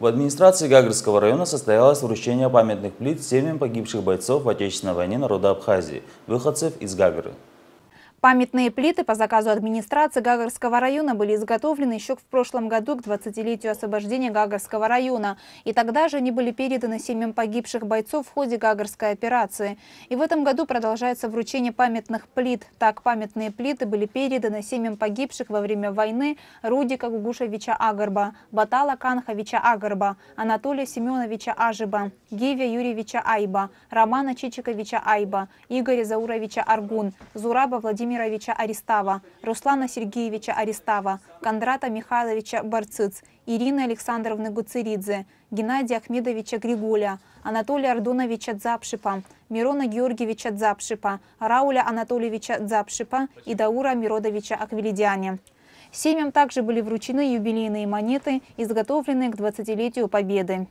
В администрации Гагрского района состоялось вручение памятных плит семьям погибших бойцов в Отечественной войне народа Абхазии, выходцев из Гагры. Памятные плиты по заказу администрации Гагарского района были изготовлены еще в прошлом году к 20-летию освобождения Гагарского района, и тогда же они были переданы семьям погибших бойцов в ходе Гагарской операции. И в этом году продолжается вручение памятных плит. Так, памятные плиты были переданы семьям погибших во время войны Рудика Гугушевича Агарба, Батала Канховича Агарба, Анатолия Семеновича Ажиба, Гивия Юрьевича Айба, Романа Чичиковича Айба, Игоря Зауровича Аргун, Зураба Владимира Владимировича Арестава, Руслана Сергеевича Арестава, Кондрата Михайловича Барциц, Ирины Александровны Гуцеридзе, Геннадия Ахмедовича Григуля, Анатолия Ардуновича Дзапшипа, Мирона Георгиевича Дзапшипа, Рауля Анатольевича Дзапшипа и Даура Миродовича Аквилидяне. Семьям также были вручены юбилейные монеты, изготовленные к 20-летию Победы.